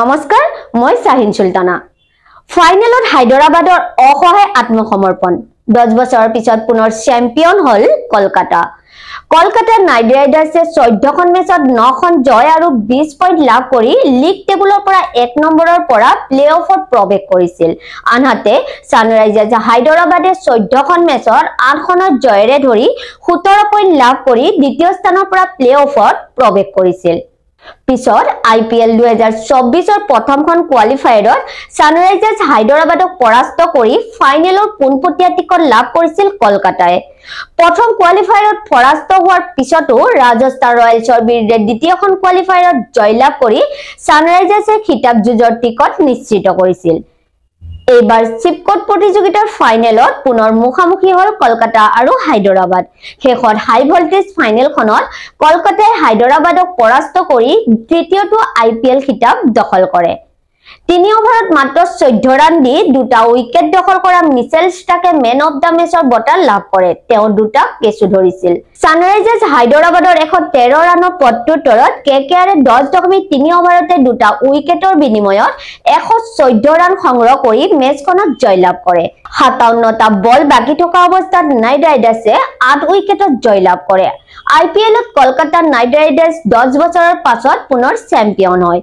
নমস্কাৰ মই চাহিন চুলতানা ফাইনেলত হায়দৰাবাদৰ অসহায় আত্মসমৰ্পণ দহ বছৰৰ পিছত পুনৰ চেম্পিয়ন হ'ল কলকাতা কলকাতা নাইট ৰাইডাৰ্ছে চৈধ্যখন মেচত নখন জয় আৰু বিছ পইণ্ট লাভ কৰি লীগ টেবুলৰ পৰা এক নম্বৰৰ পৰা প্লে অফত প্ৰৱেশ কৰিছিল আনহাতে ছানৰাইজাৰ্ছ হায়দৰাবাদে চৈধ্যখন মেচত আঠখনত জয়েৰে ধৰি সোতৰ পইণ্ট লাভ কৰি দ্বিতীয় স্থানৰ পৰা প্লে অফত প্ৰৱেশ কৰিছিল পিছত আই পি এল দুহেজাৰ চৌবিশৰ প্ৰথমখন কোৱালিফায়াৰত ছানৰাইজাৰ্ছ হায়দৰাবাদক পৰাস্ত কৰি ফাইনেলৰ পোনপটীয়া টিকট লাভ কৰিছিল কলকাতাই প্ৰথম কোৱালিফায়াৰত পৰাস্ত হোৱাৰ পিছতো ৰাজস্থান ৰয়েলছৰ বিৰুদ্ধে দ্বিতীয়খন কোৱালিফায়াৰত জয়লাভ কৰি ছানৰাইজাৰ্ছে খিতাপ যুঁজৰ টিকট নিশ্চিত কৰিছিল এইবাৰ চিপকট প্ৰতিযোগিতাৰ ফাইনেলত পুনৰ মুখামুখি হল কলকাতা আৰু হায়দৰাবাদ শেষত হাই ভল্টেজ ফাইনেলখনত কলকাতাই হায়দৰাবাদক পৰাস্ত কৰি তৃতীয়টো আই পি এল খিতাপ দখল কৰে তিনি অভাৰত মাত্ৰ চৈধ্য ৰাণ দি দুটা উইকেট দখল কৰা মিচেল ষ্টাকে মেন অব দ্য মেচৰ বঁটা লাভ কৰে তেওঁ দুটা কেঁচু ধৰিছিল ছানৰাইজাৰ্ছ হায়দৰাবাদৰ এশ তেৰ ৰাণৰ প্ৰত্যুত্তৰত কে কে আৰে দহ দশমিক তিনি অভাৰতে দুটা উইকেটৰ বিনিময়ত এশ চৈধ্য ৰাণ সংগ্ৰহ কৰি মেচখনত জয়লাভ কৰে সাতাৱন্নটা বল বাকী থকা অৱস্থাত নাইট ৰাইডাৰ্ছে আঠ উইকেটত জয়লাভ কৰে আই পি এলত কলকাতা নাইট ৰাইডাৰ্ছ দহ বছৰৰ পাছত পুনৰ চেম্পিয়ন হয়